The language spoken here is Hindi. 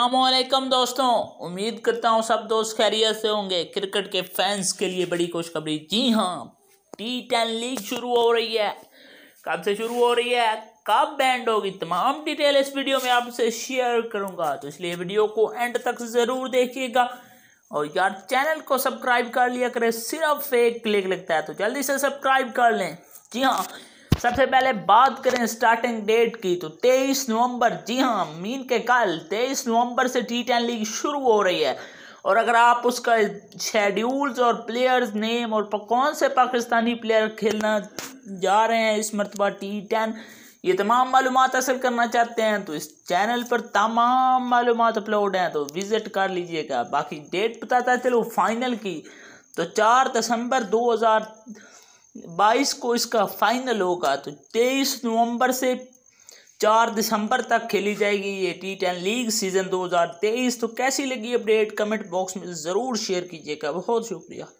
अलमैकम दोस्तों उम्मीद करता हूँ सब दोस्त खैरियत से होंगे क्रिकेट के फैंस के लिए बड़ी खुशखबरी जी हाँ टी टेन लीग शुरू हो रही है कब से शुरू हो रही है कब बैंड होगी तमाम डिटेल इस वीडियो में आपसे शेयर करूँगा तो इसलिए वीडियो को एंड तक ज़रूर देखिएगा और यार चैनल को सब्सक्राइब कर लिया करें सिर्फ एक क्लिक लगता है तो जल्दी से सब्सक्राइब कर लें जी हाँ सबसे पहले बात करें स्टार्टिंग डेट की तो 23 नवंबर जी हाँ मीन के कल 23 नवंबर से टी टेन लीग शुरू हो रही है और अगर आप उसका शेड्यूल्स और प्लेयर्स नेम और कौन से पाकिस्तानी प्लेयर खेलना जा रहे हैं इस मरतबा टी टेन ये तमाम मालूम हासिल करना चाहते हैं तो इस चैनल पर तमाम मालूम अपलोड हैं तो विज़िट कर लीजिएगा बाकी डेट बताता चलो फाइनल की तो चार दिसंबर दो हज़ार बाईस को इसका फाइनल होगा तो तेईस नवंबर से चार दिसंबर तक खेली जाएगी ये टी टेन लीग सीज़न 2023 तो कैसी लगी अपडेट कमेंट बॉक्स में ज़रूर शेयर कीजिएगा बहुत शुक्रिया